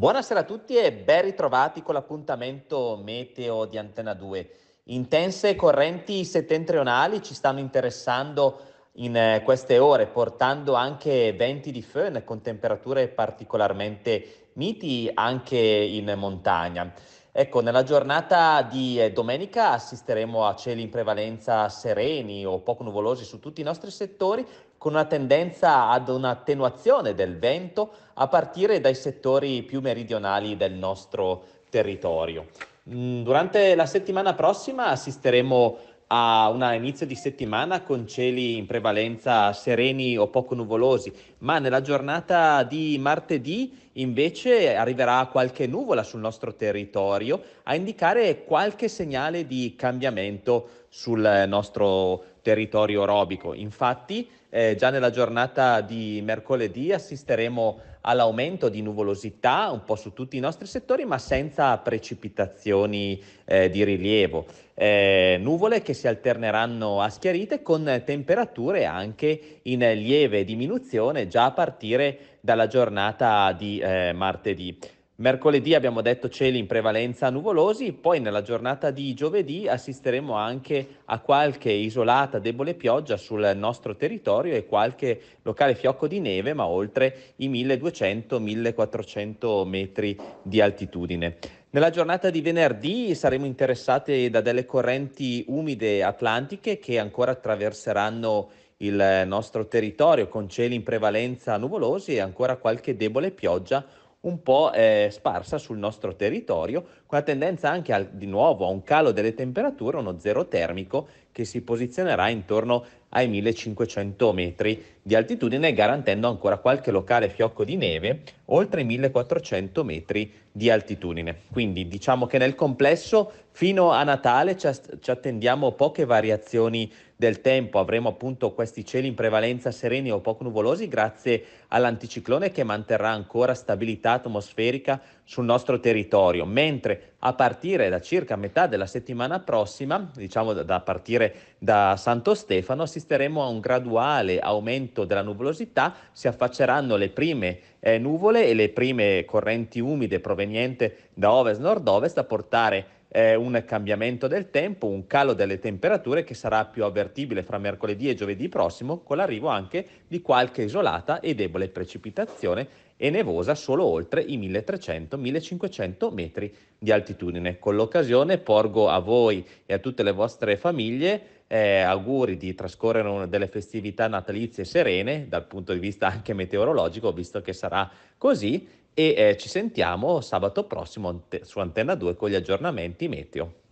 Buonasera a tutti e ben ritrovati con l'appuntamento meteo di Antena 2. Intense correnti settentrionali ci stanno interessando in eh, queste ore, portando anche venti di fön con temperature particolarmente miti anche in montagna. Ecco, nella giornata di eh, domenica assisteremo a cieli in prevalenza sereni o poco nuvolosi su tutti i nostri settori, con una tendenza ad un'attenuazione del vento a partire dai settori più meridionali del nostro territorio. Mm, durante la settimana prossima assisteremo a un inizio di settimana con cieli in prevalenza sereni o poco nuvolosi, ma nella giornata di martedì Invece arriverà qualche nuvola sul nostro territorio a indicare qualche segnale di cambiamento sul nostro territorio robico. Infatti, eh, già nella giornata di mercoledì assisteremo all'aumento di nuvolosità un po' su tutti i nostri settori, ma senza precipitazioni eh, di rilievo. Eh, nuvole che si alterneranno a schiarite con temperature anche in lieve diminuzione già a partire dalla giornata di eh, martedì. Mercoledì abbiamo detto cieli in prevalenza nuvolosi, poi nella giornata di giovedì assisteremo anche a qualche isolata debole pioggia sul nostro territorio e qualche locale fiocco di neve, ma oltre i 1200-1400 metri di altitudine. Nella giornata di venerdì saremo interessati da delle correnti umide atlantiche che ancora attraverseranno il nostro territorio con cieli in prevalenza nuvolosi e ancora qualche debole pioggia un po' eh, sparsa sul nostro territorio, con la tendenza anche al, di nuovo a un calo delle temperature, uno zero termico che si posizionerà intorno ai 1500 metri di altitudine, garantendo ancora qualche locale fiocco di neve oltre i 1400 metri di altitudine. Quindi diciamo che nel complesso fino a Natale ci, ci attendiamo poche variazioni del tempo, avremo appunto questi cieli in prevalenza sereni o poco nuvolosi grazie all'anticiclone che manterrà ancora stabilità atmosferica sul nostro territorio, mentre a partire da circa metà della settimana prossima, diciamo da, da partire partire da Santo Stefano assisteremo a un graduale aumento della nuvolosità, si affacceranno le prime eh, nuvole e le prime correnti umide provenienti da ovest-nord-ovest a portare eh, un cambiamento del tempo, un calo delle temperature che sarà più avvertibile fra mercoledì e giovedì prossimo, con l'arrivo anche di qualche isolata e debole precipitazione e nevosa solo oltre i 1300-1500 metri di altitudine. Con l'occasione porgo a voi e a tutte le vostre famiglie eh, auguri di trascorrere delle festività natalizie serene dal punto di vista anche meteorologico, visto che sarà così, e eh, ci sentiamo sabato prossimo ante- su Antenna 2 con gli aggiornamenti meteo.